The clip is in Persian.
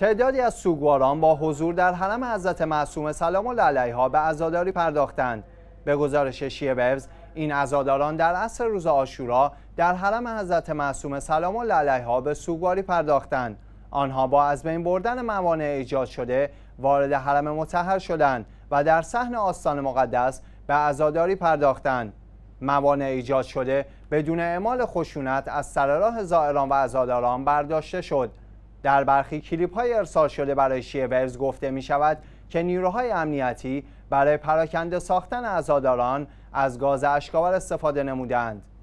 تعدادی از سوگواران با حضور در حرم حضرت معصوم سلام الله ها به ازاداری پرداختند به گزارش شیعه این عزاداران در عصر روز آشورا در حرم حضرت معصوم سلام الله ها به سوگواری پرداختند آنها با از بین بردن موانع ایجاد شده وارد حرم متحر شدند و در صحن آستان مقدس به عزاداری پرداختند موانع ایجاد شده بدون اعمال خشونت از سر راه زائران و عزاداران برداشته شد در برخی کلیپ های ارسال شده برای ورز گفته می شود که نیروهای امنیتی برای پراکنده ساختن عزاداران از گاز اشکاور استفاده نمودند